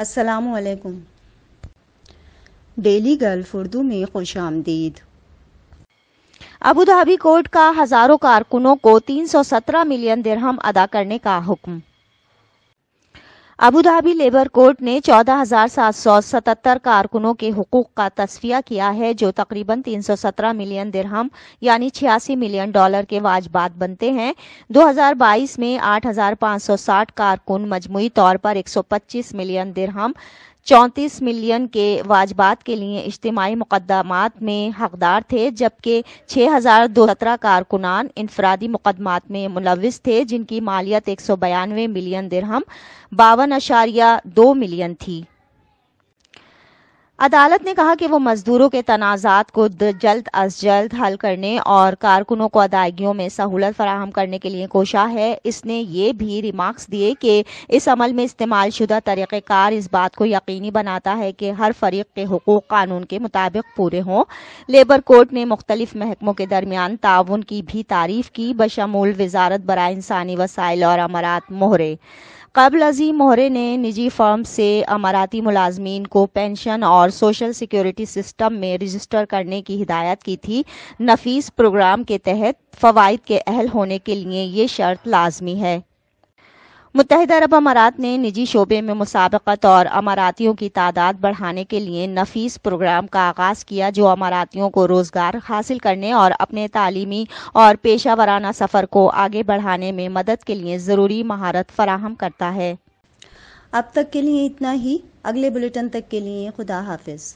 असलकुम daily gulf Urdu में खुश आमदीद अबू धाबी कोर्ट का हजारों कारकुनों को 317 मिलियन दिरहम अदा करने का हुक्म अबूधाबी लेबर कोर्ट ने 14,777 कारकुनों के हकूक का तस्फिया किया है जो तकरीबन 317 मिलियन दिरहम यानी छियासी मिलियन डॉलर के वाजबात बनते हैं 2022 में 8,560 कारकुन मजमुई तौर पर 125 मिलियन दिरहम चौंतीस मिलियन के वाजबात के लिए इज्तमी मुकदमात में हकदार थे जबकि छः हज़ार दो सत्रह कारकुनान इनफरादी मुकदमात में मुलविस थे जिनकी मालियत एक सौ बयानवे मिलियन दिरहम बावन अशारिया दो मिलियन थी अदालत ने कहा कि वो मजदूरों के तनाजात को जल्द अज जल्द हल करने और कारकुनों को अदायगियों में सहूलत फराहम करने के लिए कोशा है इसने ये भी रिमार्क्स दिए कि इस अमल में इस्तेमाल शुदा तरीक़ेकार इस बात को यकीनी बनाता है कि हर फरीक के हकूक कानून के मुताबिक पूरे हों लेबर कोर्ट ने मुख्तलिफ महकमों के दरमियान ताउन की भी तारीफ की बशमूल वजारत बरा इंसानी वसाइल और अमरात मोहरे कबल अजीम मोहरे ने निजी फर्म से अमाराती मुलाजमीन को पेंशन और सोशल सिक्योरिटी सिस्टम में रजिस्टर करने की हिदायत की थी नफीस प्रोग्राम के तहत फ़वाद के अहल होने के लिए ये शर्त लाजमी है मुतहद अरब अमारात ने निजी शोबे में मुसाबकत और अमारातियों की तादाद बढ़ाने के लिए नफीस प्रोग्राम का आगाज़ किया जो अमारातियों को रोज़गार हासिल करने और अपने तालीमी और पेशा वराना सफ़र को आगे बढ़ाने में मदद के लिए ज़रूरी महारत फराहम करता है अब तक के लिए इतना ही अगले बुलेटिन तक के लिए खुदा हाफिज़